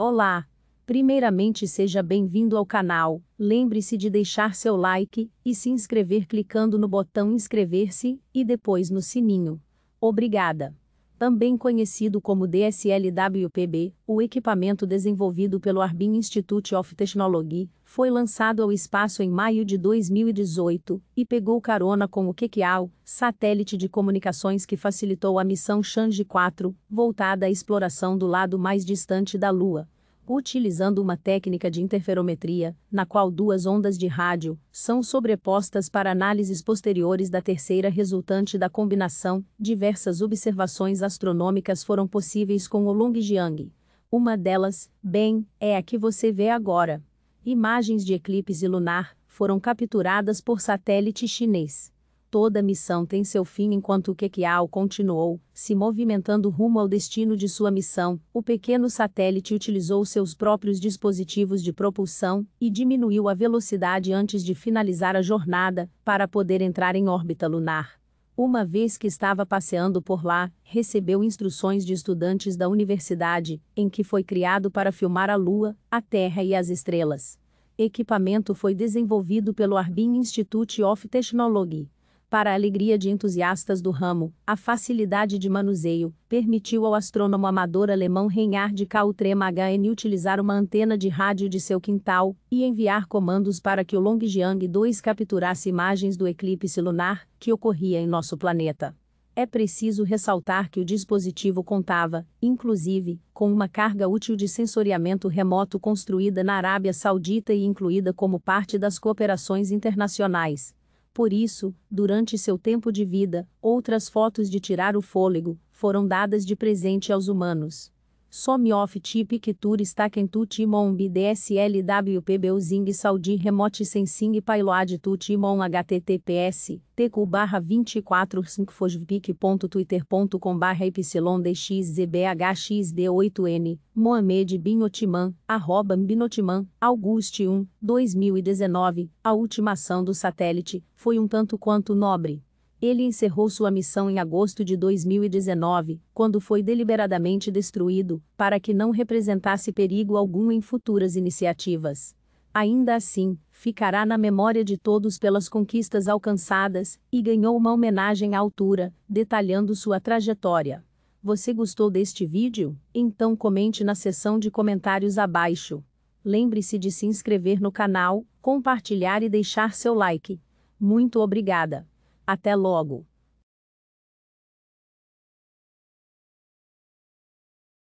Olá! Primeiramente, seja bem-vindo ao canal. Lembre-se de deixar seu like e se inscrever clicando no botão inscrever-se e depois no sininho. Obrigada! também conhecido como DSLWPB, o equipamento desenvolvido pelo Arbin Institute of Technology, foi lançado ao espaço em maio de 2018 e pegou carona com o Kekiao, satélite de comunicações que facilitou a missão Change 4, voltada à exploração do lado mais distante da Lua, utilizando uma técnica de interferometria, na qual duas ondas de rádio são sobrepostas para análises posteriores da terceira resultante da combinação, diversas observações astronômicas foram possíveis com o Longjiang. Uma delas, bem, é a que você vê agora. Imagens de eclipse lunar foram capturadas por satélite chinês. Toda missão tem seu fim enquanto o Kekiao continuou, se movimentando rumo ao destino de sua missão. O pequeno satélite utilizou seus próprios dispositivos de propulsão e diminuiu a velocidade antes de finalizar a jornada, para poder entrar em órbita lunar. Uma vez que estava passeando por lá, recebeu instruções de estudantes da universidade, em que foi criado para filmar a Lua, a Terra e as estrelas. Equipamento foi desenvolvido pelo Arbin Institute of Technology para a alegria de entusiastas do ramo, a facilidade de manuseio permitiu ao astrônomo amador alemão Reinhard Kautrem HN utilizar uma antena de rádio de seu quintal e enviar comandos para que o Longjiang 2 capturasse imagens do eclipse lunar que ocorria em nosso planeta. É preciso ressaltar que o dispositivo contava, inclusive, com uma carga útil de sensoriamento remoto construída na Arábia Saudita e incluída como parte das cooperações internacionais por isso, durante seu tempo de vida, outras fotos de tirar o fôlego foram dadas de presente aos humanos. Some off tip que tour staken tu timon bdslwpb zing saudi remote sensing paiload tu timon https tq barra 24 5fosvpic.twitter.com barra epsilon dxzbhxd8n Mohamed Bin Otiman, arroba Binotiman, Auguste 1, 2019, a ultimação do satélite, foi um tanto quanto nobre. Ele encerrou sua missão em agosto de 2019, quando foi deliberadamente destruído, para que não representasse perigo algum em futuras iniciativas. Ainda assim, ficará na memória de todos pelas conquistas alcançadas, e ganhou uma homenagem à altura, detalhando sua trajetória. Você gostou deste vídeo? Então comente na seção de comentários abaixo. Lembre-se de se inscrever no canal, compartilhar e deixar seu like. Muito obrigada! Até logo!